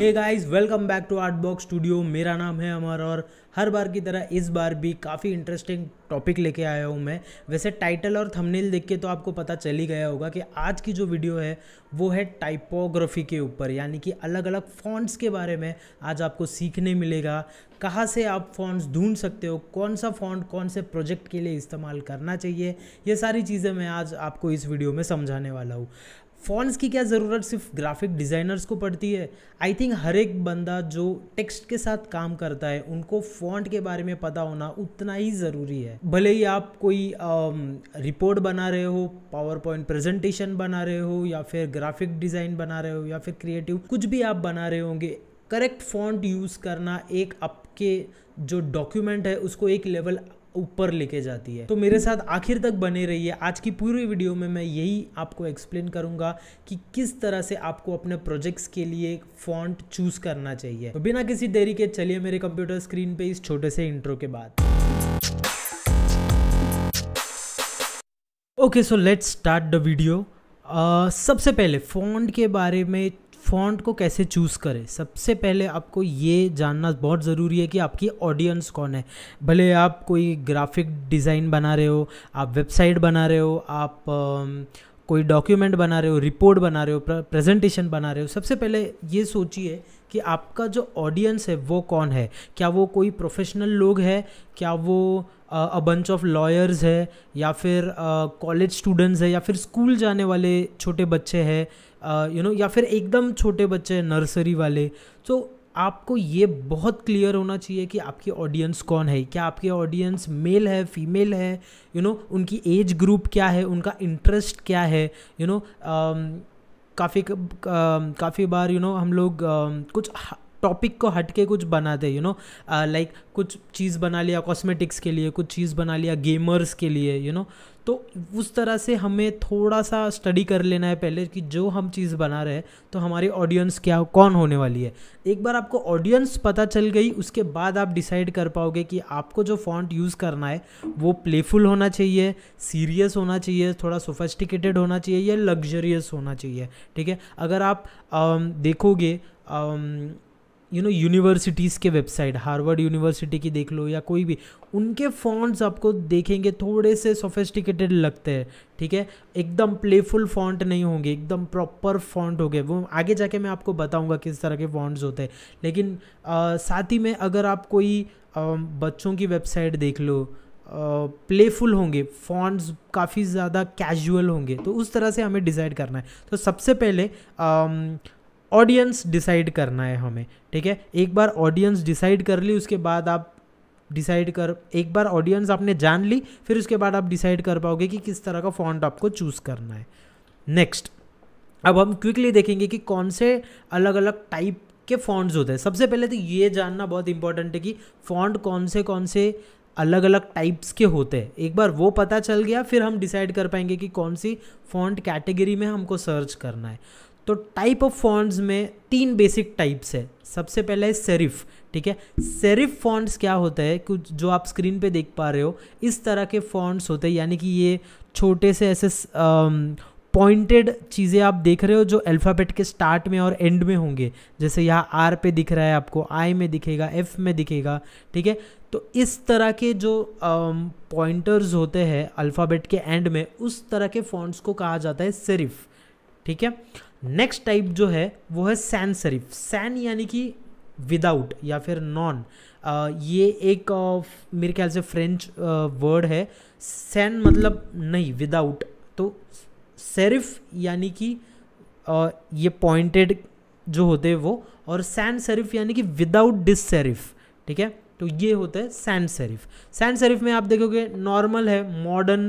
Hey guys welcome back to Art Box Studio मेरा नाम है अमर और हर बार की तरह इस बार भी काफ़ी इंटरेस्टिंग टॉपिक लेके आया हूँ मैं वैसे टाइटल और थंबनेल देख के तो आपको पता चल ही गया होगा कि आज की जो वीडियो है वो है टाइपोग्राफी के ऊपर यानी कि अलग अलग फॉन्ट्स के बारे में आज आपको सीखने मिलेगा कहाँ से आप फॉन्ट्स ढूंढ सकते हो कौन सा फॉन्ट कौन से प्रोजेक्ट के लिए इस्तेमाल करना चाहिए ये सारी चीज़ें मैं आज आपको इस वीडियो में समझाने वाला हूँ फ़ॉन्ट्स की क्या ज़रूरत सिर्फ ग्राफिक डिज़ाइनर्स को पड़ती है आई थिंक हर एक बंदा जो टेक्स्ट के साथ काम करता है उनको फॉन्ट के बारे में पता होना उतना ही ज़रूरी है भले ही आप कोई रिपोर्ट बना रहे हो पावर पॉइंट प्रेजेंटेशन बना रहे हो या फिर ग्राफिक डिज़ाइन बना रहे हो या फिर क्रिएटिव कुछ भी आप बना रहे होंगे करेक्ट फॉन्ट यूज़ करना एक आपके जो डॉक्यूमेंट है उसको एक लेवल ऊपर लेके जाती है तो मेरे साथ आखिर तक बने रहिए आज की पूरी वीडियो में मैं यही आपको एक्सप्लेन करूंगा कि किस तरह से आपको अपने प्रोजेक्ट्स के लिए फॉन्ट चूज करना चाहिए तो बिना किसी देरी के चलिए मेरे कंप्यूटर स्क्रीन पे इस छोटे से इंट्रो के बाद okay so let's start the video सबसे पहले फॉन्ट के बारे में फॉन्ट को कैसे चूज़ करें सबसे पहले आपको ये जानना बहुत ज़रूरी है कि आपकी ऑडियंस कौन है भले आप कोई ग्राफिक डिज़ाइन बना रहे हो आप वेबसाइट बना रहे हो आप कोई डॉक्यूमेंट बना रहे हो रिपोर्ट बना रहे हो प्रेजेंटेशन बना रहे हो सबसे पहले ये सोचिए कि आपका जो ऑडियंस है वो कौन है क्या वो कोई प्रोफेशनल लोग है क्या वो अ बंच ऑफ लॉयर्स है या फिर कॉलेज स्टूडेंट्स है या फिर स्कूल जाने वाले छोटे बच्चे हैं यू नो या फिर एकदम छोटे बच्चे नर्सरी वाले तो आपको ये बहुत क्लियर होना चाहिए कि आपकी ऑडियंस कौन है क्या आपकी ऑडियंस मेल है फीमेल है यू you नो know, उनकी एज ग्रुप क्या है उनका इंटरेस्ट क्या है यू नो काफ़ी काफ़ी बार यू you नो know, हम लोग कुछ टॉपिक को हट के कुछ बना दे यू नो लाइक कुछ चीज़ बना लिया कॉस्मेटिक्स के लिए कुछ चीज़ बना लिया गेमर्स के लिए यू you नो know? तो उस तरह से हमें थोड़ा सा स्टडी कर लेना है पहले कि जो हम चीज़ बना रहे हैं तो हमारी ऑडियंस क्या कौन होने वाली है एक बार आपको ऑडियंस पता चल गई उसके बाद आप डिसाइड कर पाओगे कि आपको जो फॉन्ट यूज़ करना है वो प्लेफुल होना चाहिए सीरियस होना चाहिए थोड़ा सोफेस्टिकेटेड होना चाहिए या लग्जरियस होना चाहिए ठीक है अगर आप आ, um, देखोगे आ, um, यू नो यूनिवर्सिटीज़ के वेबसाइट हार्वर्ड यूनिवर्सिटी की देख लो या कोई भी उनके फॉन्ट्स आपको देखेंगे थोड़े से सोफेस्टिकेटेड लगते हैं ठीक है एकदम प्लेफुल फॉन्ट नहीं होंगे एकदम प्रॉपर फॉन्ट हो गए वो आगे जाके मैं आपको बताऊंगा किस तरह के फॉन्ट्स होते हैं लेकिन साथ ही में अगर आप कोई आ, बच्चों की वेबसाइट देख लो प्लेफुल होंगे फॉन्ट्स काफ़ी ज़्यादा कैजुअल होंगे तो उस तरह से हमें डिसाइड करना है तो सबसे पहले आ, ऑडियंस डिसाइड करना है हमें ठीक है एक बार ऑडियंस डिसाइड कर ली उसके बाद आप डिसाइड कर एक बार ऑडियंस आपने जान ली फिर उसके बाद आप डिसाइड कर पाओगे कि किस तरह का फॉन्ट आपको चूज़ करना है नेक्स्ट अब हम क्विकली देखेंगे कि कौन से अलग अलग टाइप के फॉन्ट्स होते हैं सबसे पहले तो ये जानना बहुत इंपॉर्टेंट है कि फॉन्ट कौन से कौन से अलग अलग टाइप्स के होते हैं एक बार वो पता चल गया फिर हम डिसाइड कर पाएंगे कि कौन सी फॉन्ट कैटेगरी में हमको सर्च करना है तो टाइप ऑफ फॉन्ट्स में तीन बेसिक टाइप्स है सबसे पहले है सेरिफ ठीक है सेरिफ फॉन्ट्स क्या होता है कुछ जो आप स्क्रीन पे देख पा रहे हो इस तरह के फॉन्ट्स होते हैं यानी कि ये छोटे से ऐसे पॉइंटेड चीज़ें आप देख रहे हो जो अल्फ़ाबेट के स्टार्ट में और एंड में होंगे जैसे यहाँ आर पे दिख रहा है आपको आई में दिखेगा एफ में दिखेगा ठीक है तो इस तरह के जो पॉइंटर्स होते हैं अल्फ़ाबेट के एंड में उस तरह के फॉन्ट्स को कहा जाता है सेरिफ ठीक है नेक्स्ट टाइप जो है वो है सैन सरिफ सैन यानी कि विदाउट या फिर नॉन ये एक मेरे ख्याल से फ्रेंच वर्ड है सैन मतलब नहीं विदाउट तो सेरिफ यानी कि ये पॉइंटेड जो होते हैं वो और सैन सेरिफ यानी कि विदाउट डिस सेरिफ ठीक है तो ये होता है सैंड सेरिफ सैंड सेरिफ में आप देखोगे नॉर्मल है मॉडर्न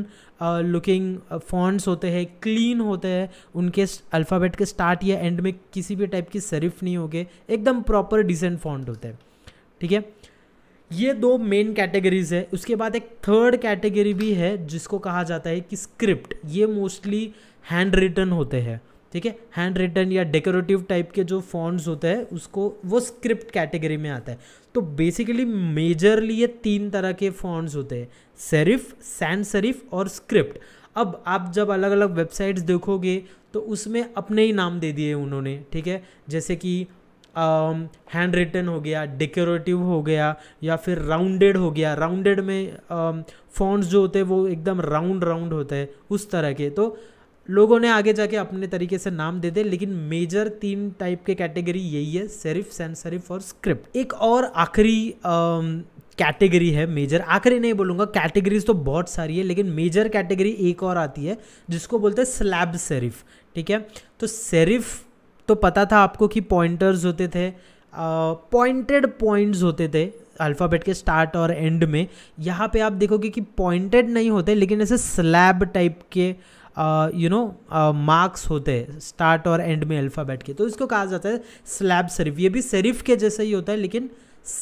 लुकिंग फॉन्ट्स होते हैं क्लीन होते हैं उनके अल्फ़ाबेट के स्टार्ट या एंड में किसी भी टाइप की सेरिफ नहीं होगे एकदम प्रॉपर डिसेंट फॉन्ट होते हैं ठीक है ये दो मेन कैटेगरीज है उसके बाद एक थर्ड कैटेगरी भी है जिसको कहा जाता है कि स्क्रिप्ट ये मोस्टली हैंड रिटन होते हैं ठीक है हैंड रिटन या डेकोरेटिव टाइप के जो फॉन्ट्स होते हैं उसको वो स्क्रिप्ट कैटेगरी में आता है तो बेसिकली मेजरली ये तीन तरह के फॉन्ट्स होते हैं सेरिफ सैन सरिफ और स्क्रिप्ट अब आप जब अलग अलग वेबसाइट्स देखोगे तो उसमें अपने ही नाम दे दिए उन्होंने ठीक है जैसे कि हैंड रिटन हो गया डेकोरेटिव हो गया या फिर राउंडेड हो गया राउंडेड में फॉन्ट्स जो होते हैं वो एकदम राउंड राउंड होते हैं उस तरह के तो लोगों ने आगे जाके अपने तरीके से नाम दे दे लेकिन मेजर तीन टाइप के कैटेगरी यही है सेरिफ सैन सेरिफ और स्क्रिप्ट एक और आखिरी कैटेगरी है मेजर आखिरी नहीं बोलूंगा कैटेगरीज तो बहुत सारी है लेकिन मेजर कैटेगरी एक और आती है जिसको बोलते हैं स्लैब सेरिफ ठीक है तो सेरिफ तो पता था आपको कि पॉइंटर्स होते थे पॉइंटेड uh, पॉइंट्स होते थे अल्फ़ाबेट के स्टार्ट और एंड में यहाँ पे आप देखोगे कि पॉइंटेड नहीं होते लेकिन ऐसे स्लैब टाइप के uh, यू नो मार्क्स होते हैं स्टार्ट और एंड में अल्फ़ाबेट के तो इसको कहा जाता है स्लैब शरीफ ये भी शरीफ के जैसा ही होता है लेकिन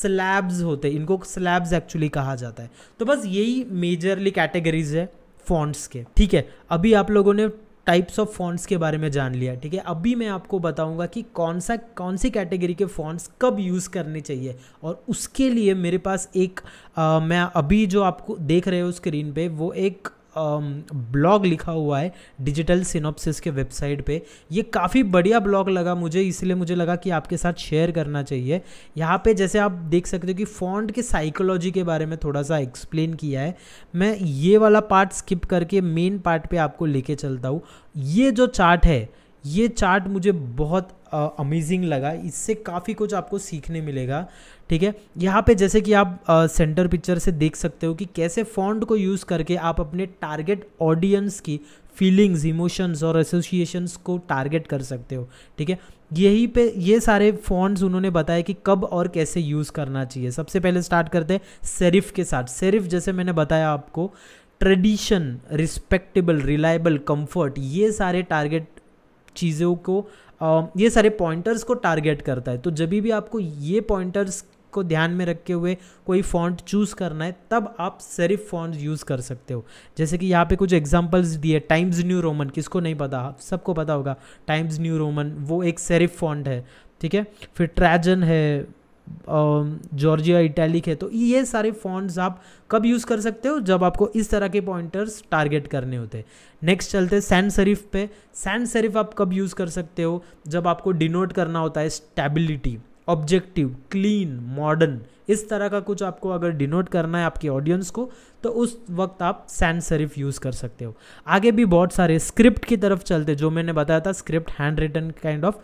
स्लैब्स होते हैं इनको स्लैब्स एक्चुअली कहा जाता है तो बस यही मेजरली कैटेगरीज है फॉन्ट्स के ठीक है अभी आप लोगों ने टाइप्स ऑफ फॉन्ट्स के बारे में जान लिया ठीक है अभी मैं आपको बताऊंगा कि कौन सा कौन सी कैटेगरी के फॉन्ट्स कब यूज़ करने चाहिए और उसके लिए मेरे पास एक आ, मैं अभी जो आपको देख रहे हो स्क्रीन पे वो एक ब्लॉग लिखा हुआ है डिजिटल सिनोप्सिस के वेबसाइट पे ये काफ़ी बढ़िया ब्लॉग लगा मुझे इसलिए मुझे लगा कि आपके साथ शेयर करना चाहिए यहाँ पे जैसे आप देख सकते हो कि फॉन्ट के साइकोलॉजी के बारे में थोड़ा सा एक्सप्लेन किया है मैं ये वाला पार्ट स्किप करके मेन पार्ट पे आपको लेके चलता हूँ ये जो चार्ट है ये चार्ट मुझे बहुत अमेजिंग लगा इससे काफ़ी कुछ आपको सीखने मिलेगा ठीक है यहाँ पे जैसे कि आप सेंटर पिक्चर से देख सकते हो कि कैसे फॉन्ट को यूज़ करके आप अपने टारगेट ऑडियंस की फीलिंग्स इमोशंस और एसोसिएशंस को टारगेट कर सकते हो ठीक है यही पे ये सारे फॉन्ट्स उन्होंने बताया कि कब और कैसे यूज़ करना चाहिए सबसे पहले स्टार्ट करते हैं सेरिफ के साथ सेरिफ जैसे मैंने बताया आपको ट्रेडिशन रिस्पेक्टेबल रिलायबल कंफर्ट ये सारे टारगेट चीज़ों को ये सारे पॉइंटर्स को टारगेट करता है तो जब भी आपको ये पॉइंटर्स को ध्यान में रखे हुए कोई फॉन्ट चूज़ करना है तब आप सिर्फ फॉन्ट यूज़ कर सकते हो जैसे कि यहाँ पे कुछ एग्जांपल्स दिए टाइम्स न्यू रोमन किसको नहीं पता सबको पता होगा टाइम्स न्यू रोमन वो एक सेरिफ फॉन्ट है ठीक है फिर ट्रैजन है जॉर्जिया इटैलिक है तो ये सारे फॉन्ट्स आप कब यूज़ कर सकते हो जब आपको इस तरह के पॉइंटर्स टारगेट करने होते हैं नेक्स्ट चलते हैं सैंड शरीफ पे सैंड शरीफ आप कब यूज़ कर सकते हो जब आपको डिनोट करना होता है स्टेबिलिटी ऑब्जेक्टिव क्लीन मॉडर्न इस तरह का कुछ आपको अगर डिनोट करना है आपके ऑडियंस को तो उस वक्त आप सैंड शरीफ यूज़ कर सकते हो आगे भी बहुत सारे स्क्रिप्ट की तरफ चलते जो मैंने बताया था script hand written kind of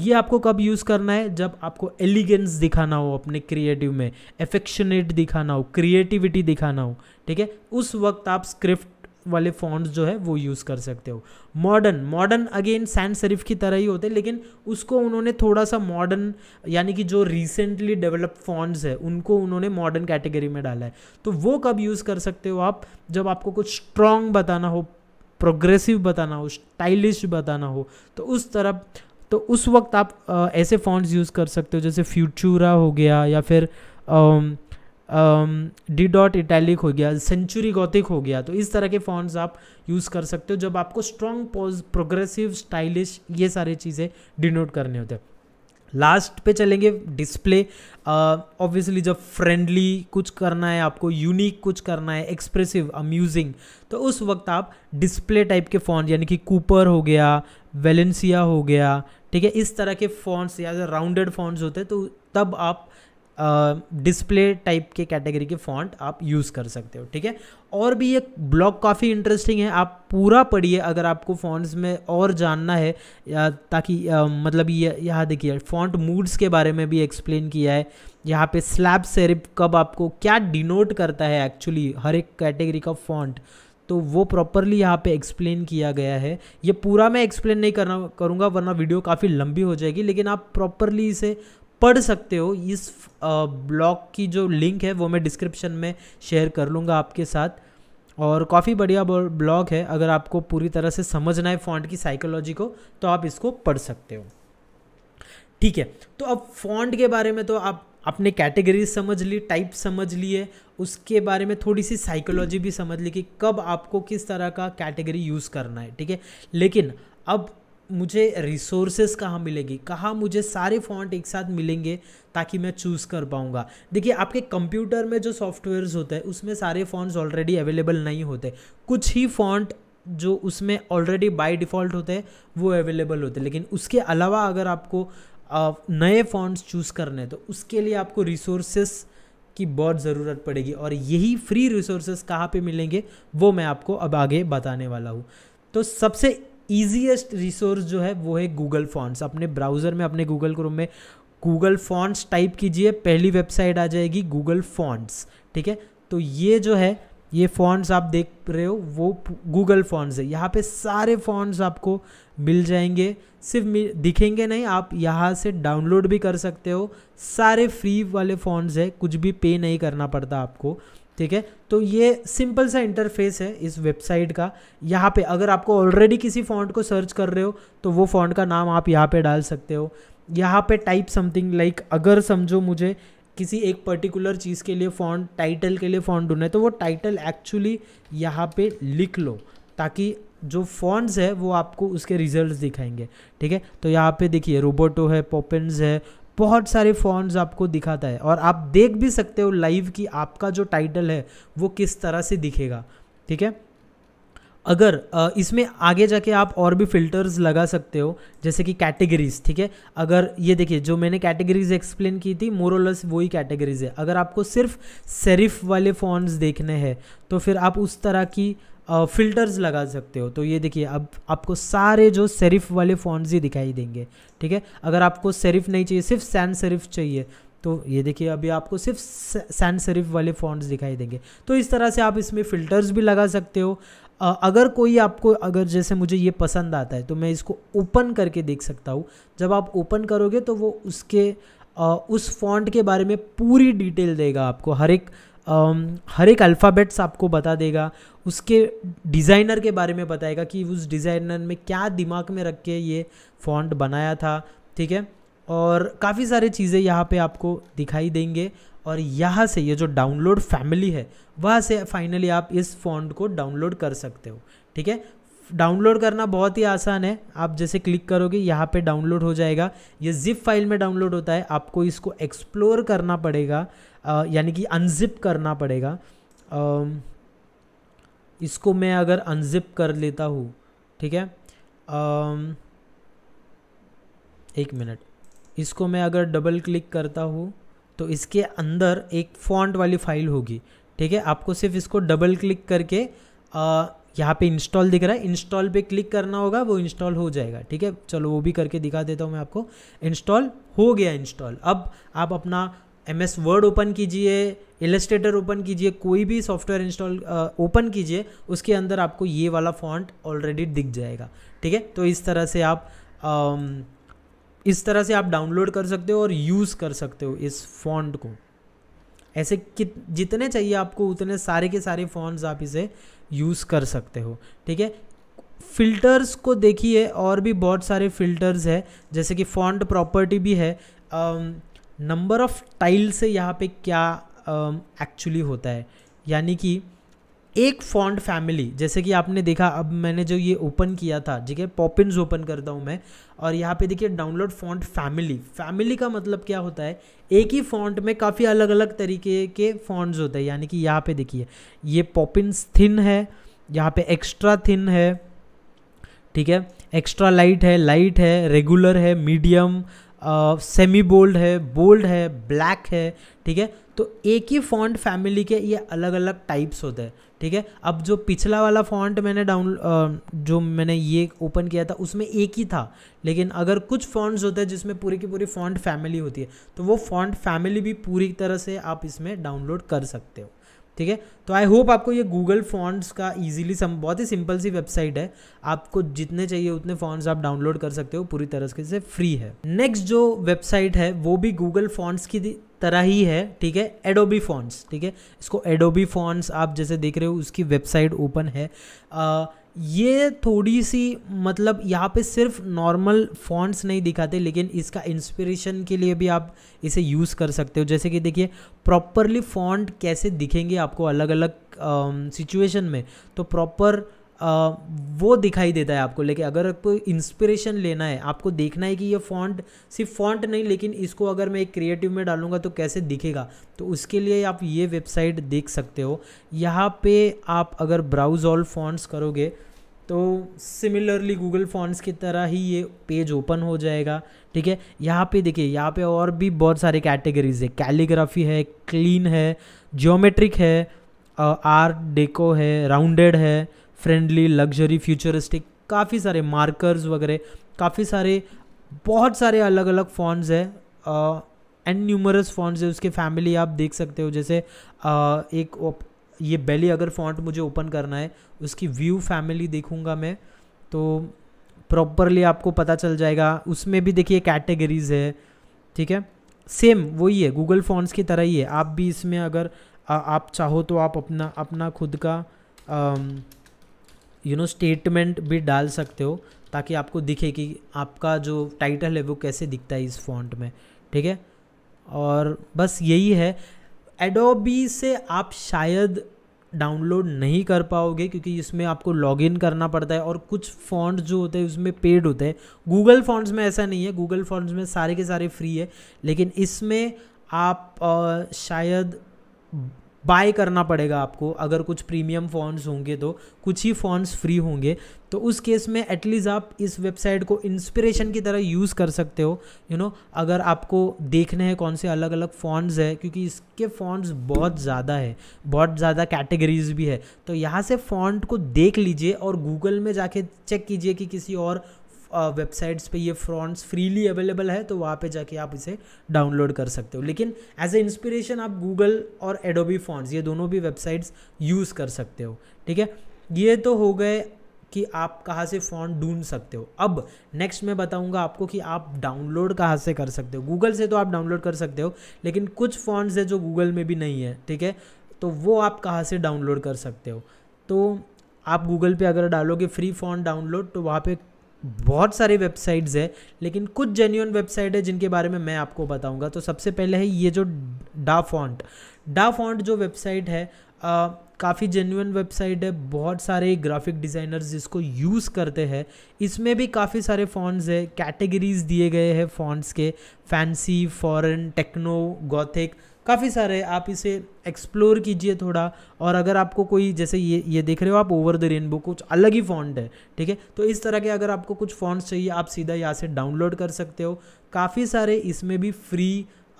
ये आपको कब यूज़ करना है जब आपको एलिगेंस दिखाना हो अपने क्रिएटिव में एफेक्शनेट दिखाना हो क्रिएटिविटी दिखाना हो ठीक है उस वक्त आप स्क्रिप्ट वाले फॉन्ट्स जो है वो यूज़ कर सकते हो modern modern again sans serif की तरह ही होते हैं लेकिन उसको उन्होंने थोड़ा सा मॉडर्न यानी कि जो रिसेंटली डेवलप फॉन्ट्स है उनको उन्होंने मॉडर्न कैटेगरी में डाला है तो वो कब यूज़ कर सकते हो आप जब आपको कुछ स्ट्रॉन्ग बताना हो प्रोग्रेसिव बताना हो स्टाइलिश बताना हो तो उस तरफ तो उस वक्त आप आ, ऐसे फॉन्ट्स यूज़ कर सकते हो जैसे फ्यूचूरा हो गया या फिर डी डॉट इटैलिक हो गया सेंचुरी गौतिक हो गया तो इस तरह के फॉन्ट्स आप यूज़ कर सकते हो जब आपको स्ट्रॉन्ग प्रोग्रेसिव स्टाइलिश ये सारी चीज़ें डिनोट करने होते हैं लास्ट पे चलेंगे डिस्प्ले ऑब्वियसली जब फ्रेंडली कुछ करना है आपको यूनिक कुछ करना है एक्सप्रेसिव अम्यूजिंग तो उस वक्त आप डिस्प्ले टाइप के फ़ॉन्ट यानी कि कूपर हो गया वेलेंसिया हो गया ठीक है इस तरह के फ़ॉन्ट्स या राउंडेड फ़ॉन्ट्स होते हैं तो तब आप डिस्प्ले uh, टाइप के कैटेगरी के फॉन्ट आप यूज़ कर सकते हो ठीक है और भी ये ब्लॉग काफ़ी इंटरेस्टिंग है आप पूरा पढ़िए अगर आपको फॉन्ट्स में और जानना है ताकि uh, मतलब ये यहाँ देखिए फॉन्ट मूड्स के बारे में भी एक्सप्लेन किया है यहाँ पे स्लैब सेरिप कब आपको क्या डिनोट करता है एक्चुअली हर एक कैटेगरी का फॉन्ट तो वो प्रॉपरली यहाँ पे एक्सप्लेन किया गया है ये पूरा मैं एक्सप्लेन नहीं करना करूँगा वरना वीडियो काफ़ी लंबी हो जाएगी लेकिन आप प्रॉपरली इसे पढ़ सकते हो इस ब्लॉग की जो लिंक है वो मैं डिस्क्रिप्शन में शेयर कर लूँगा आपके साथ और काफ़ी बढ़िया ब्लॉग है अगर आपको पूरी तरह से समझना है फॉन्ट की साइकोलॉजी को तो आप इसको पढ़ सकते हो ठीक है तो अब फॉन्ट के बारे में तो आप अपने कैटेगरीज समझ ली टाइप समझ लिए उसके बारे में थोड़ी सी साइकोलॉजी भी समझ ली कि कब आपको किस तरह का कैटेगरी यूज़ करना है ठीक है लेकिन अब मुझे रिसोर्सेज कहाँ मिलेगी कहाँ मुझे सारे फॉन्ट एक साथ मिलेंगे ताकि मैं चूज़ कर पाऊँगा देखिए आपके कंप्यूटर में जो सॉफ्टवेयर्स होते हैं उसमें सारे फॉन्ट्स ऑलरेडी अवेलेबल नहीं होते कुछ ही फॉन्ट जो उसमें ऑलरेडी बाय डिफ़ॉल्ट होते हैं वो अवेलेबल होते हैं लेकिन उसके अलावा अगर आपको नए फॉन्ट्स चूज़ करने तो उसके लिए आपको रिसोर्सेस की बहुत ज़रूरत पड़ेगी और यही फ्री रिसोर्सेज कहाँ पे मिलेंगे वो मैं आपको अब आगे बताने वाला हूँ तो सबसे ईजीएस्ट रिसोर्स जो है वो है गूगल फॉन्ट्स अपने ब्राउज़र में अपने गूगल क्रोम में गूगल फॉन्ट्स टाइप कीजिए पहली वेबसाइट आ जाएगी गूगल फॉन्ट्स ठीक है तो ये जो है ये फॉन्ट्स आप देख रहे हो वो गूगल फॉन्ट्स है यहाँ पे सारे फॉन्ट्स आपको मिल जाएंगे सिर्फ दिखेंगे नहीं आप यहाँ से डाउनलोड भी कर सकते हो सारे फ्री वाले फॉन्ट्स है कुछ भी पे नहीं करना पड़ता आपको ठीक है तो ये सिंपल सा इंटरफेस है इस वेबसाइट का यहाँ पे अगर आपको ऑलरेडी किसी फॉन्ट को सर्च कर रहे हो तो वो फॉन्ट का नाम आप यहाँ पे डाल सकते हो यहाँ पे टाइप समथिंग लाइक अगर समझो मुझे किसी एक पर्टिकुलर चीज़ के लिए फॉन्ट टाइटल के लिए फॉन्ट ढूंढना है तो वो टाइटल एक्चुअली यहाँ पे लिख लो ताकि जो फॉन्ट्स है वो आपको उसके रिजल्ट दिखाएंगे ठीक है तो यहाँ पे देखिए रोबोटो है पोपेंस है बहुत सारे फॉन्ट्स आपको दिखाता है और आप देख भी सकते हो लाइव कि आपका जो टाइटल है वो किस तरह से दिखेगा ठीक है अगर इसमें आगे जाके आप और भी फिल्टर्स लगा सकते हो जैसे कि कैटेगरीज ठीक है अगर ये देखिए जो मैंने कैटेगरीज एक्सप्लेन की थी मोरलस वही कैटेगरीज है अगर आपको सिर्फ सेरिफ वाले फॉन्ट्स देखने हैं तो फिर आप उस तरह की फिल्टर्स uh, लगा सकते हो तो ये देखिए अब आपको सारे जो सेरिफ वाले फॉन्ट्स ही दिखाई देंगे ठीक है अगर आपको सेरिफ नहीं चाहिए सिर्फ सैन सेरिफ चाहिए तो ये देखिए अभी आपको सिर्फ सैन सेरिफ वाले फॉन्ट्स दिखाई देंगे तो इस तरह से आप इसमें फ़िल्टर्स भी लगा सकते हो अगर कोई आपको अगर जैसे मुझे ये पसंद आता है तो मैं इसको ओपन करके देख सकता हूँ जब आप ओपन करोगे तो वो उसके उस फॉन्ट के बारे में पूरी डिटेल देगा आपको हर एक हर एक अल्फ़ाबेट्स आपको बता देगा उसके डिज़ाइनर के बारे में बताएगा कि उस डिज़ाइनर में क्या दिमाग में रख के ये फॉन्ट बनाया था ठीक है और काफ़ी सारी चीज़ें यहाँ पे आपको दिखाई देंगे और यहाँ से ये यह जो डाउनलोड फैमिली है वहाँ से फाइनली आप इस फोन को डाउनलोड कर सकते हो ठीक है डाउनलोड करना बहुत ही आसान है आप जैसे क्लिक करोगे यहाँ पे डाउनलोड हो जाएगा ये जिप फाइल में डाउनलोड होता है आपको इसको एक्सप्लोर करना पड़ेगा यानी कि अनजिप करना पड़ेगा आ, इसको मैं अगर अनजिप कर लेता हूँ ठीक है आ, एक मिनट इसको मैं अगर डबल क्लिक करता हूँ तो इसके अंदर एक फॉन्ट वाली फाइल होगी ठीक है आपको सिर्फ इसको डबल क्लिक करके आ, यहाँ पे इंस्टॉल दिख रहा है इंस्टॉल पे क्लिक करना होगा वो इंस्टॉल हो जाएगा ठीक है चलो वो भी करके दिखा देता हूँ मैं आपको इंस्टॉल हो गया इंस्टॉल अब आप अपना एम एस वर्ड ओपन कीजिए इलेस्ट्रेटर ओपन कीजिए कोई भी सॉफ्टवेयर इंस्टॉल ओपन कीजिए उसके अंदर आपको ये वाला फॉन्ट ऑलरेडी दिख जाएगा ठीक है तो इस तरह से आप आ, इस तरह से आप डाउनलोड कर सकते हो और यूज़ कर सकते हो इस फॉन्ट को ऐसे कित जितने चाहिए आपको उतने सारे के सारे फॉन्ट्स आप इसे यूज़ कर सकते हो ठीक है फ़िल्टर्स को देखिए और भी बहुत सारे फ़िल्टर्स है जैसे कि फॉन्ट प्रॉपर्टी भी है नंबर ऑफ़ टाइल से यहाँ पे क्या एक्चुअली होता है यानी कि एक फॉन्ट फैमिली जैसे कि आपने देखा अब मैंने जो ये ओपन किया था ठीक है पॉपिन्स ओपन करता हूँ मैं और यहाँ पे देखिए डाउनलोड फॉन्ट फैमिली फैमिली का मतलब क्या होता है एक ही फॉन्ट में काफ़ी अलग अलग तरीके के फॉन्ट्स होते हैं यानी कि यहाँ पे देखिए ये पॉपिन्स थिन है यहाँ पे एक्स्ट्रा थिन है ठीक है एक्स्ट्रा लाइट है लाइट है रेगुलर है मीडियम सेमी बोल्ड है बोल्ड है ब्लैक है ठीक है तो एक ही फॉन्ट फैमिली के ये अलग अलग टाइप्स होते हैं ठीक है अब जो पिछला वाला फॉन्ट मैंने डाउन जो मैंने ये ओपन किया था उसमें एक ही था लेकिन अगर कुछ फॉन्ट्स होते हैं जिसमें पूरी की पूरी फॉन्ट फैमिली होती है तो वो फॉन्ट फैमिली भी पूरी तरह से आप इसमें डाउनलोड कर सकते हो ठीक है तो आई होप आपको ये गूगल फॉन्ट्स का ईजिली सम बहुत ही सिंपल सी वेबसाइट है आपको जितने चाहिए उतने फॉन्ट्स आप डाउनलोड कर सकते हो पूरी तरह से फ्री है नेक्स्ट जो वेबसाइट है वो भी गूगल फॉन्ट्स की तरह ही है ठीक है एडोबी फॉन्ट्स ठीक है इसको एडोबी फॉन्ट्स आप जैसे देख रहे हो उसकी वेबसाइट ओपन है आ, ये थोड़ी सी मतलब यहाँ पे सिर्फ नॉर्मल फॉन्ट्स नहीं दिखाते लेकिन इसका इंस्पिरेशन के लिए भी आप इसे यूज़ कर सकते हो जैसे कि देखिए प्रॉपरली फॉन्ट कैसे दिखेंगे आपको अलग अलग सिचुएशन में तो प्रॉपर वो दिखाई देता है आपको लेकिन अगर आपको इंस्पिरेशन लेना है आपको देखना है कि ये फॉन्ट सिर्फ फॉन्ट नहीं लेकिन इसको अगर मैं एक क्रिएटिव में डालूंगा तो कैसे दिखेगा तो उसके लिए आप ये वेबसाइट देख सकते हो यहाँ पे आप अगर ब्राउज ऑल फॉन्ट्स करोगे तो सिमिलरली गूगल फॉन्ट्स की तरह ही ये पेज ओपन हो जाएगा ठीक है यहाँ पे देखिए यहाँ पे और भी बहुत सारे कैटेगरीज है कैलीग्राफी है क्लीन है ज्योमेट्रिक है आर डेको है राउंडेड है फ्रेंडली लग्जरी फ्यूचरिस्टिक काफ़ी सारे मार्कर्स वगैरह काफ़ी सारे बहुत सारे अलग अलग फॉन्ट्स है एंड न्यूमरस फॉन्ट्स है उसके फैमिली आप देख सकते हो जैसे uh, एक ये बेली अगर फॉन्ट मुझे ओपन करना है उसकी व्यू फैमिली देखूंगा मैं तो प्रॉपरली आपको पता चल जाएगा उसमें भी देखिए कैटेगरीज है ठीक है सेम वही है गूगल फॉन्ट्स की तरह ही है आप भी इसमें अगर आ, आप चाहो तो आप अपना अपना खुद का आ, यू नो स्टेटमेंट भी डाल सकते हो ताकि आपको दिखे कि आपका जो टाइटल है वो कैसे दिखता है इस फॉन्ट में ठीक है और बस यही है एडोबी से आप शायद डाउनलोड नहीं कर पाओगे क्योंकि इसमें आपको लॉगिन करना पड़ता है और कुछ फॉन्ट जो होते हैं उसमें पेड होते हैं गूगल फॉन्ट्स में ऐसा नहीं है गूगल फॉन्ट्स में सारे के सारे फ्री है लेकिन इसमें आप आ, शायद बाय करना पड़ेगा आपको अगर कुछ प्रीमियम फ़ॉन्ट्स होंगे तो कुछ ही फ़ॉन्ट्स फ्री होंगे तो उस केस में एटलीस्ट आप इस वेबसाइट को इंस्पिरेशन की तरह यूज़ कर सकते हो यू you नो know, अगर आपको देखने हैं कौन से अलग अलग फ़ॉन्ट्स है क्योंकि इसके फ़ॉन्ट्स बहुत ज़्यादा है बहुत ज़्यादा कैटेगरीज भी है तो यहाँ से फ़ॉन्ट को देख लीजिए और गूगल में जाके चेक कीजिए कि किसी और वेबसाइट्स पे ये फ्रॉन्ट्स फ्रीली अवेलेबल है तो वहाँ पे जाके आप इसे डाउनलोड कर सकते हो लेकिन एज ए इंस्पिरेशन आप गूगल और एडोबी फॉन्ट्स ये दोनों भी वेबसाइट्स यूज़ कर सकते हो ठीक है ये तो हो गए कि आप कहाँ से फ़ॉन्ट ढूंढ सकते हो अब नेक्स्ट मैं बताऊँगा आपको कि आप डाउनलोड कहाँ से कर सकते हो गूगल से तो आप डाउनलोड कर सकते हो लेकिन कुछ फ़ॉन्ट्स है जो गूगल में भी नहीं है ठीक है तो वो आप कहाँ से डाउनलोड कर सकते हो तो आप गूगल पे अगर डालोगे फ्री फ़ॉन्ट डाउनलोड तो वहाँ पे बहुत सारी वेबसाइट्स है लेकिन कुछ जेन्यून वेबसाइट है जिनके बारे में मैं आपको बताऊंगा तो सबसे पहले है ये जो डा फॉन्ट डा फॉन्ट जो वेबसाइट है काफ़ी जेन्यून वेबसाइट है बहुत सारे ग्राफिक डिज़ाइनर्स जिसको यूज़ करते हैं इसमें भी काफ़ी सारे फ़ॉन्ट्स है कैटेगरीज दिए गए हैं फ़ॉन्ट्स के फैंसी फॉरेन टेक्नो गॉथिक काफ़ी सारे आप इसे एक्सप्लोर कीजिए थोड़ा और अगर आपको कोई जैसे ये ये देख रहे हो आप ओवर द रेनबो कुछ अलग ही फॉन्ट है ठीक है तो इस तरह के अगर आपको कुछ फॉन्ट्स चाहिए आप सीधा यहाँ से डाउनलोड कर सकते हो काफ़ी सारे इसमें भी फ्री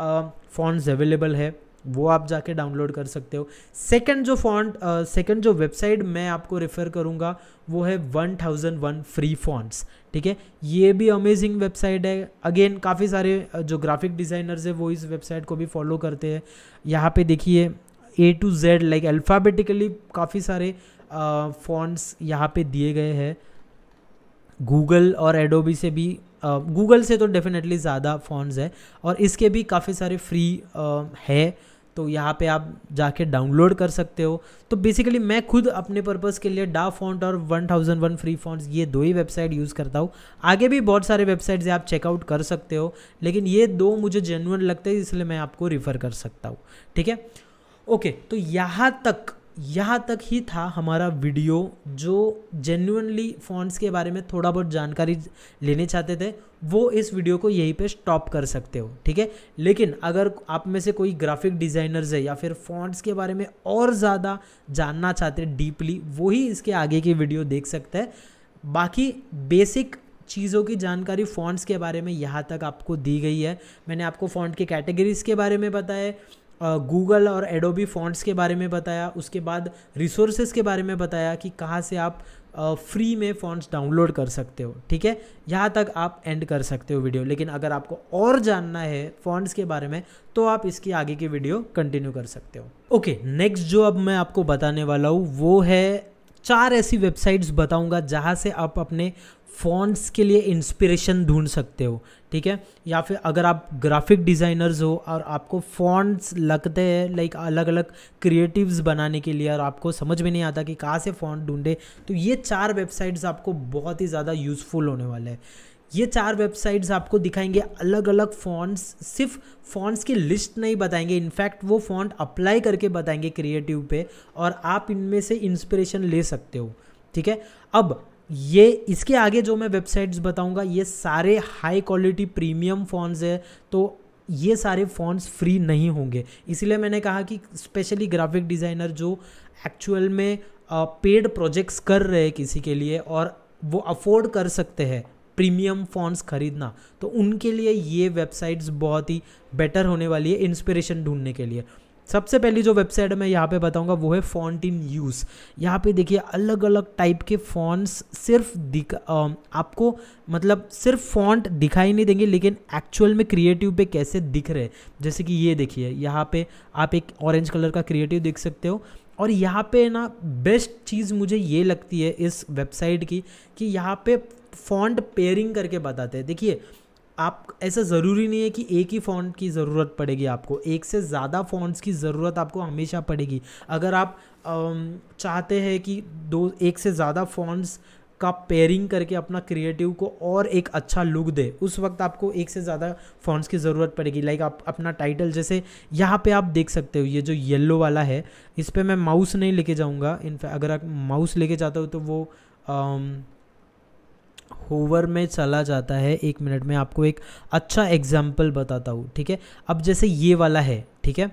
फॉन्ट्स अवेलेबल है वो आप जाके डाउनलोड कर सकते हो सेकंड जो फॉन्ट सेकंड जो वेबसाइट मैं आपको रेफ़र करूँगा वो है one thousand one free fonts ठीक है ये भी अमेजिंग वेबसाइट है अगेन काफ़ी सारे जो ग्राफिक डिज़ाइनर्स है वो इस वेबसाइट को भी फॉलो करते हैं यहाँ पे देखिए A to Z like alphabetically काफ़ी सारे फॉन्ट्स यहाँ पे दिए गए हैं गूगल और एडोबी से भी गूगल से तो डेफिनेटली ज़्यादा फ़ोन्स है और इसके भी काफ़ी सारे फ्री है तो यहाँ पे आप जाके डाउनलोड कर सकते हो तो बेसिकली मैं खुद अपने पर्पज़ के लिए डा फॉन्ट और 1001 फ्री फॉन्ट्स ये दो ही वेबसाइट यूज़ करता हूँ आगे भी बहुत सारे वेबसाइट्स आप चेकआउट कर सकते हो लेकिन ये दो मुझे जेनुअन लगते हैं इसलिए मैं आपको रिफ़र कर सकता हूँ ठीक है ओके तो यहाँ तक यहाँ तक ही था हमारा वीडियो जो जेन्यूनली फ़ॉन्ट्स के बारे में थोड़ा बहुत जानकारी लेने चाहते थे वो इस वीडियो को यहीं पे स्टॉप कर सकते हो ठीक है लेकिन अगर आप में से कोई ग्राफिक डिज़ाइनर्स है या फिर फ़ॉन्ट्स के बारे में और ज़्यादा जानना चाहते हैं डीपली वही इसके आगे की वीडियो देख सकते हैं बाकी बेसिक चीज़ों की जानकारी फ़ॉन्ट्स के बारे में यहाँ तक आपको दी गई है मैंने आपको फ़ॉन्ट के कैटेगरीज़ के बारे में बताया गूगल और एडोबी फॉन्ट्स के बारे में बताया उसके बाद रिसोर्सेज के बारे में बताया कि कहाँ से आप फ्री में फॉन्ट्स डाउनलोड कर सकते हो ठीक है यहाँ तक आप एंड कर सकते हो वीडियो लेकिन अगर आपको और जानना है फॉन्ट्स के बारे में तो आप इसकी आगे की वीडियो कंटिन्यू कर सकते हो ओके okay, नेक्स्ट जो अब मैं आपको बताने वाला हूँ वो है चार ऐसी वेबसाइट्स बताऊंगा जहाँ से आप अपने फॉन्ट्स के लिए इंस्पिरेशन ढूंढ सकते हो ठीक है या फिर अगर आप ग्राफिक डिज़ाइनर्स हो और आपको फॉन्ट्स लगते हैं लाइक अलग अलग क्रिएटिव्स बनाने के लिए और आपको समझ में नहीं आता कि कहाँ से फॉन्ट ढूंढे तो ये चार वेबसाइट्स आपको बहुत ही ज़्यादा यूज़फुल होने वाले हैं ये चार वेबसाइट्स आपको दिखाएंगे अलग अलग फॉन्ट्स सिर्फ फॉन्ट्स की लिस्ट नहीं बताएंगे इनफैक्ट वो फॉन्ट अप्लाई करके बताएंगे क्रिएटिव पे और आप इनमें से इंस्पिरेशन ले सकते हो ठीक है अब ये इसके आगे जो मैं वेबसाइट्स बताऊंगा ये सारे हाई क्वालिटी प्रीमियम फॉन्ट्स है तो ये सारे फॉन्ट्स फ्री नहीं होंगे इसलिए मैंने कहा कि स्पेशली ग्राफिक डिज़ाइनर जो एक्चुअल में पेड प्रोजेक्ट्स कर रहे हैं किसी के लिए और वो अफोर्ड कर सकते हैं प्रीमियम फ़ॉन्ट्स ख़रीदना तो उनके लिए ये वेबसाइट्स बहुत ही बेटर होने वाली है इंस्पिरेशन ढूंढने के लिए सबसे पहली जो वेबसाइट मैं यहाँ पे बताऊँगा वो है फॉन्ट इन यूज़ यहाँ पे देखिए अलग अलग टाइप के फॉन्ट्स सिर्फ दिख आ, आपको मतलब सिर्फ फॉन्ट दिखाई नहीं देंगे लेकिन एक्चुअल में क्रिएटिव पे कैसे दिख रहे हैं जैसे कि ये देखिए यहाँ पे आप एक ऑरेंज कलर का क्रिएटिव देख सकते हो और यहाँ पे ना बेस्ट चीज़ मुझे ये लगती है इस वेबसाइट की कि यहाँ पे फॉन्ट पेयरिंग करके बताते हैं देखिए आप ऐसा ज़रूरी नहीं है कि एक ही फॉन्ट की ज़रूरत पड़ेगी आपको एक से ज़्यादा फॉन्ट्स की ज़रूरत आपको हमेशा पड़ेगी अगर आप चाहते हैं कि दो एक से ज़्यादा फॉन्ट्स का पेयरिंग करके अपना क्रिएटिव को और एक अच्छा लुक दे उस वक्त आपको एक से ज़्यादा फॉन्ट्स की ज़रूरत पड़ेगी लाइक आप अपना टाइटल जैसे यहाँ पे आप देख सकते हो ये जो येलो वाला है इस पर मैं माउस नहीं लेके जाऊँगा इनफैक्ट अगर आप माउस लेके जाते हो तो वो होवर में चला जाता है एक मिनट में आपको एक अच्छा एग्जाम्पल बताता हूँ ठीक है अब जैसे ये वाला है ठीक है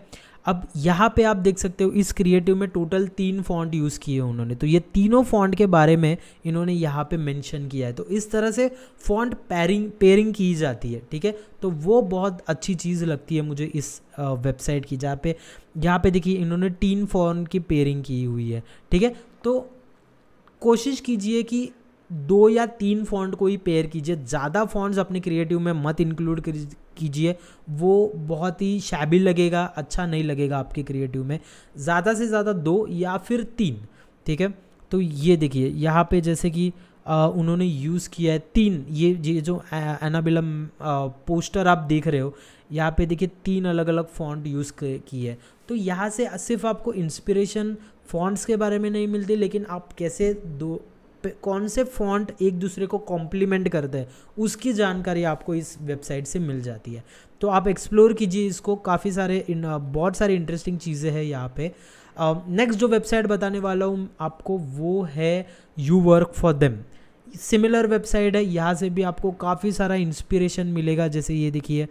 अब यहाँ पे आप देख सकते हो इस क्रिएटिव में टोटल तीन फॉन्ट यूज़ किए उन्होंने तो ये तीनों फॉन्ट के बारे में इन्होंने यहाँ पे मेंशन किया है तो इस तरह से फॉन्ट पेरिंग पेयरिंग की जाती है ठीक है तो वो बहुत अच्छी चीज़ लगती है मुझे इस वेबसाइट की जहाँ पे यहाँ पे देखिए इन्होंने तीन फॉन्ट की पेयरिंग की हुई है ठीक है तो कोशिश कीजिए कि दो या तीन फॉन्ट को ही पेयर कीजिए ज़्यादा फॉन्ट्स अपने क्रिएटिव में मत इंक्लूड कीजिए वो बहुत ही शैबिल लगेगा अच्छा नहीं लगेगा आपके क्रिएटिव में ज़्यादा से ज़्यादा दो या फिर तीन ठीक है तो ये देखिए यहाँ पे जैसे कि उन्होंने यूज़ किया है तीन ये ये जो एनाबिलम पोस्टर आप देख रहे हो यहाँ पे देखिए तीन अलग अलग फॉन्ट यूज़ की है तो यहाँ से सिर्फ आपको इंस्पिरेशन फॉन्ट्स के बारे में नहीं मिलती लेकिन आप कैसे दो कौन से फॉन्ट एक दूसरे को कॉम्प्लीमेंट करते हैं उसकी जानकारी आपको इस वेबसाइट से मिल जाती है तो आप एक्सप्लोर कीजिए इसको काफ़ी सारे बहुत सारी इंटरेस्टिंग चीज़ें हैं यहाँ पे नेक्स्ट uh, जो वेबसाइट बताने वाला हूँ आपको वो है you work for them similar website है यहाँ से भी आपको काफ़ी सारा इंस्पिरेशन मिलेगा जैसे ये देखिए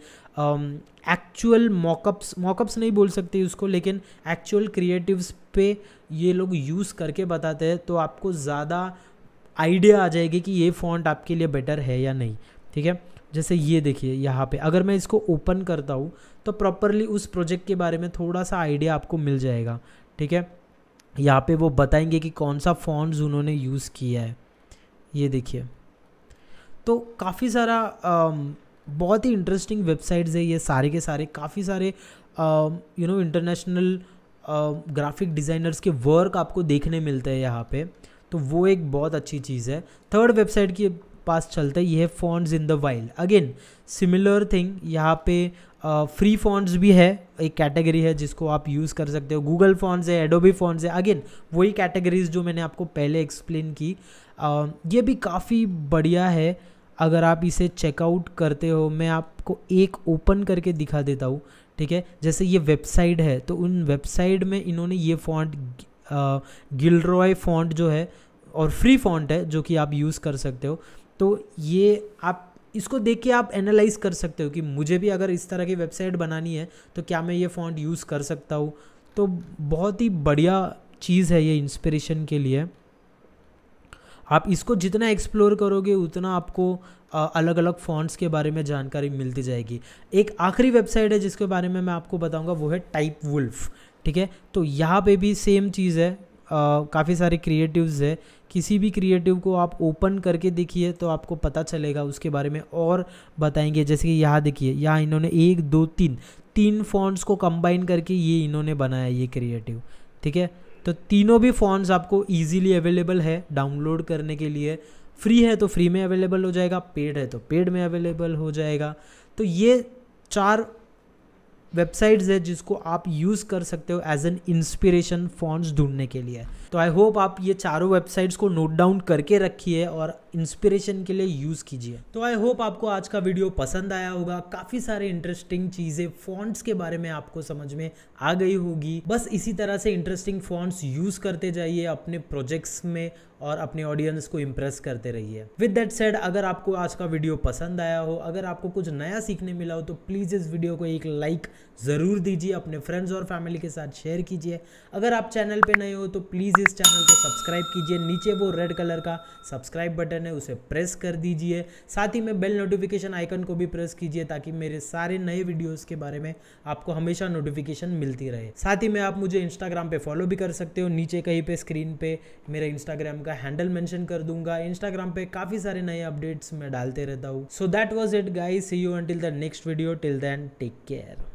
एक्चुअल मॉकअप्स मॉकअप्स नहीं बोल सकते उसको लेकिन एक्चुअल क्रिएटिव्स पे ये लोग यूज़ करके बताते हैं तो आपको ज़्यादा आइडिया आ जाएगी कि ये फ़ॉन्ट आपके लिए बेटर है या नहीं ठीक है जैसे ये देखिए यहाँ पे अगर मैं इसको ओपन करता हूँ तो प्रॉपरली उस प्रोजेक्ट के बारे में थोड़ा सा आइडिया आपको मिल जाएगा ठीक है यहाँ पे वो बताएंगे कि कौन सा फॉन्ट्स उन्होंने यूज़ किया है ये देखिए तो काफ़ी सारा आ, बहुत ही इंटरेस्टिंग वेबसाइट्स है ये सारे के सारे काफ़ी सारे you know international graphic designers के वर्क आपको देखने मिलते हैं यहाँ पर तो वो एक बहुत अच्छी चीज़ है थर्ड वेबसाइट के पास चलता है ये है fonts in the wild again similar thing यहाँ पे फ्री uh, फॉन्ट्स भी है एक कैटेगरी है जिसको आप यूज़ कर सकते हो गूगल फॉन्ट्स है एडोबी फॉन्ट्स है अगेन वही कैटेगरीज जो मैंने आपको पहले एक्सप्लेन की uh, ये भी काफ़ी बढ़िया है अगर आप इसे चेकआउट करते हो मैं आपको एक ओपन करके दिखा देता हूँ ठीक है जैसे ये वेबसाइट है तो उन वेबसाइट में इन्होंने ये फॉन्ट गिलरॉय फॉन्ट जो है और फ्री फॉन्ट है जो कि आप यूज़ कर सकते हो तो ये आप इसको देख के आप एनालाइज कर सकते हो कि मुझे भी अगर इस तरह की वेबसाइट बनानी है तो क्या मैं ये फॉन्ट यूज़ कर सकता हूँ तो बहुत ही बढ़िया चीज़ है ये इंस्पिरेशन के लिए आप इसको जितना एक्सप्लोर करोगे उतना आपको अलग अलग फॉन्ट्स के बारे में जानकारी मिलती जाएगी एक आखिरी वेबसाइट है जिसके बारे में मैं आपको बताऊंगा वो है टाइप वुल्फ ठीक है तो यहाँ पे भी सेम चीज़ है काफ़ी सारे क्रिएटिव्स है किसी भी क्रिएटिव को आप ओपन करके देखिए तो आपको पता चलेगा उसके बारे में और बताएंगे जैसे कि यहाँ देखिए यहाँ इन्होंने एक दो तीन तीन फॉन्ट्स को कंबाइन करके ये इन्होंने बनाया ये क्रिएटिव ठीक है तो तीनों भी फॉन्ट्स आपको ईजिली अवेलेबल है डाउनलोड करने के लिए फ्री है तो फ्री में अवेलेबल हो जाएगा पेड है तो पेड में अवेलेबल हो जाएगा तो ये चार वेबसाइट्स है जिसको आप यूज़ कर सकते हो एज एन इंस्पिरेशन फॉन्ट्स ढूंढने के लिए तो आई होप आप ये चारों वेबसाइट्स को नोट डाउन करके रखिए और इंस्पिरेशन के लिए यूज़ कीजिए तो आई होप आपको आज का वीडियो पसंद आया होगा काफ़ी सारे इंटरेस्टिंग चीज़ें फॉन्ट्स के बारे में आपको समझ में आ गई होगी बस इसी तरह से इंटरेस्टिंग फॉन्ट्स यूज़ करते जाइए अपने प्रोजेक्ट्स में और अपने ऑडियंस को इम्प्रेस करते रहिए विद डेट सेड अगर आपको आज का वीडियो पसंद आया हो अगर आपको कुछ नया सीखने मिला हो तो प्लीज़ इस वीडियो को एक लाइक ज़रूर दीजिए अपने फ्रेंड्स और फैमिली के साथ शेयर कीजिए अगर आप चैनल पर नए हो तो प्लीज़ इस चैनल को सब्सक्राइब कीजिए नीचे वो रेड कलर का सब्सक्राइब बटन है उसे प्रेस कर दीजिए साथ ही में बेल नोटिफिकेशन आइकन को भी प्रेस कीजिए ताकि मेरे सारे नए वीडियोज़ के बारे में आपको हमेशा नोटिफिकेशन मिलती रहे साथ ही में आप मुझे इंस्टाग्राम पे फॉलो भी कर सकते हो नीचे कहीं पे स्क्रीन पे मेरे इंस्टाग्राम का मेरा हैंडल मेंशन कर दूंगा इंस्टाग्राम पे काफ़ी सारे नए अपडेट्स मैं डालते रहता हूँ so that was it guys see you until the next video till then take care